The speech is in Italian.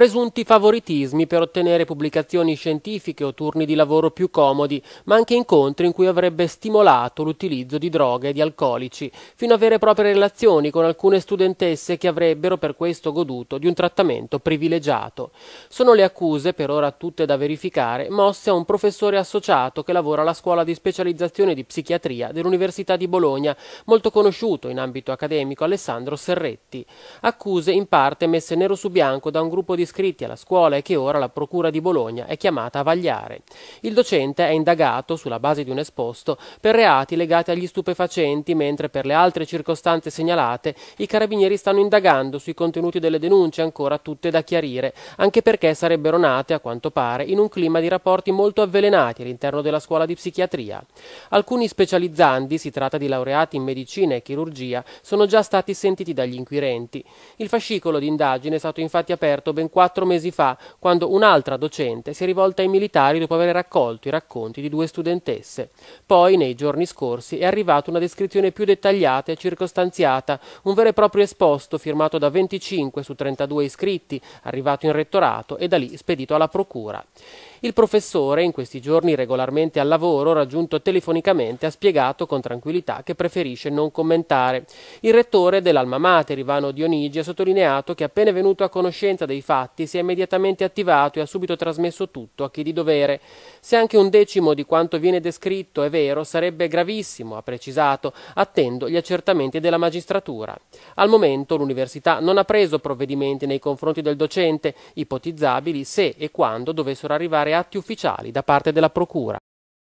presunti favoritismi per ottenere pubblicazioni scientifiche o turni di lavoro più comodi, ma anche incontri in cui avrebbe stimolato l'utilizzo di droghe e di alcolici, fino a vere e proprie relazioni con alcune studentesse che avrebbero per questo goduto di un trattamento privilegiato. Sono le accuse, per ora tutte da verificare, mosse a un professore associato che lavora alla scuola di specializzazione di psichiatria dell'Università di Bologna, molto conosciuto in ambito accademico Alessandro Serretti. Accuse in parte messe nero su bianco da un gruppo di iscritti alla scuola e che ora la Procura di Bologna è chiamata a vagliare. Il docente è indagato, sulla base di un esposto, per reati legati agli stupefacenti, mentre per le altre circostanze segnalate i carabinieri stanno indagando sui contenuti delle denunce ancora tutte da chiarire, anche perché sarebbero nate, a quanto pare, in un clima di rapporti molto avvelenati all'interno della scuola di psichiatria. Alcuni specializzandi, si tratta di laureati in medicina e chirurgia, sono già stati sentiti dagli inquirenti. Il fascicolo di indagine è stato infatti aperto ben quattro quattro mesi fa, quando un'altra docente si è rivolta ai militari dopo aver raccolto i racconti di due studentesse. Poi, nei giorni scorsi, è arrivata una descrizione più dettagliata e circostanziata, un vero e proprio esposto firmato da 25 su 32 iscritti, arrivato in rettorato e da lì spedito alla procura. Il professore, in questi giorni regolarmente al lavoro, raggiunto telefonicamente, ha spiegato con tranquillità che preferisce non commentare. Il rettore dell'Alma Mater, Ivano Dionigi, ha sottolineato che appena venuto a conoscenza dei fatti si è immediatamente attivato e ha subito trasmesso tutto a chi di dovere. Se anche un decimo di quanto viene descritto è vero, sarebbe gravissimo, ha precisato, attendo gli accertamenti della magistratura. Al momento l'università non ha preso provvedimenti nei confronti del docente, ipotizzabili se e quando dovessero arrivare atti ufficiali da parte della procura.